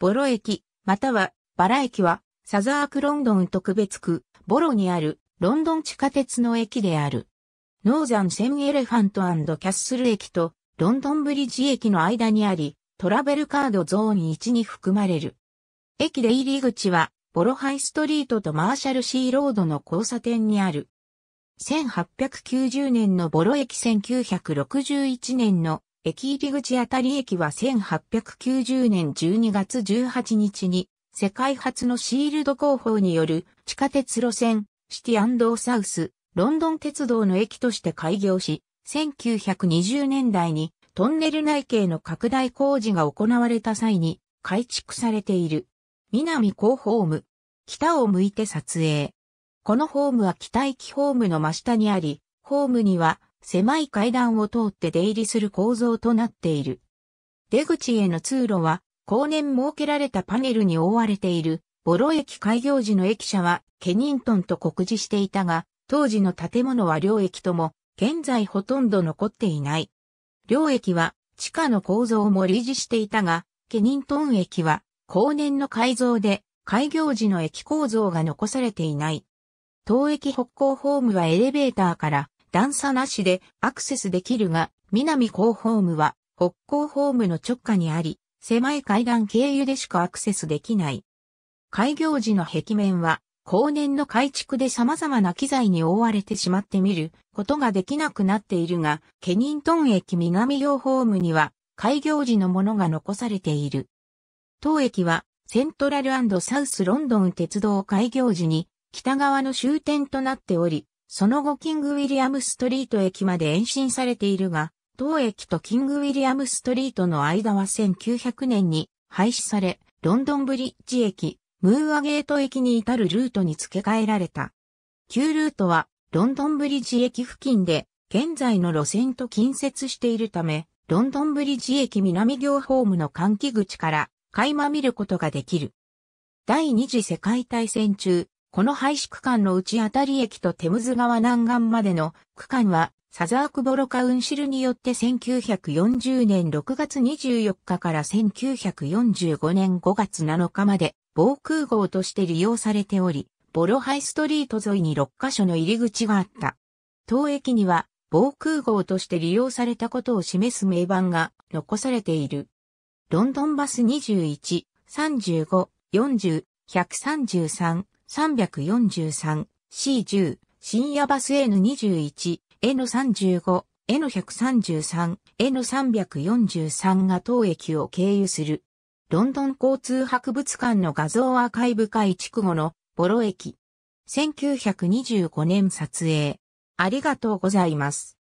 ボロ駅、またはバラ駅は、サザークロンドン特別区、ボロにあるロンドン地下鉄の駅である。ノーザンセンエレファントキャッスル駅とロンドンブリッジ駅の間にあり、トラベルカードゾーン1に含まれる。駅出入り口は、ボロハイストリートとマーシャルシーロードの交差点にある。1890年のボロ駅1961年の駅入り口あたり駅は1890年12月18日に世界初のシールド工法による地下鉄路線シティサウスロンドン鉄道の駅として開業し、1920年代にトンネル内径の拡大工事が行われた際に改築されている。南高ホーム。北を向いて撮影。このホームは北駅ホームの真下にあり、ホームには狭い階段を通って出入りする構造となっている。出口への通路は、後年設けられたパネルに覆われている、ボロ駅開業時の駅舎は、ケニントンと告示していたが、当時の建物は両駅とも、現在ほとんど残っていない。両駅は、地下の構造も類似していたが、ケニントン駅は、後年の改造で、開業時の駅構造が残されていない。当駅北港ホームはエレベーターから段差なしでアクセスできるが、南高ホームは北高ホームの直下にあり、狭い階段経由でしかアクセスできない。開業時の壁面は、後年の改築で様々な機材に覆われてしまって見ることができなくなっているが、ケニントン駅南洋ホームには、開業時のものが残されている。当駅は、セントラルサウスロンドン鉄道開業時に、北側の終点となっており、その後キングウィリアムストリート駅まで延伸されているが、当駅とキングウィリアムストリートの間は1900年に廃止され、ロンドンブリッジ駅、ムーアゲート駅に至るルートに付け替えられた。旧ルートはロンドンブリッジ駅付近で現在の路線と近接しているため、ロンドンブリッジ駅南行ホームの換気口から垣間見ることができる。第二次世界大戦中、この廃止区間の内あたり駅とテムズ川南岸までの区間はサザークボロカウンシルによって1940年6月24日から1945年5月7日まで防空壕として利用されており、ボロハイストリート沿いに6カ所の入り口があった。当駅には防空壕として利用されたことを示す名板が残されている。ロンドンバス21、35、40、133、343、C10、深夜バス N21、N35、N133、N343 が当駅を経由する。ロンドン交通博物館の画像アーカイブ会区後のボロ駅。1925年撮影。ありがとうございます。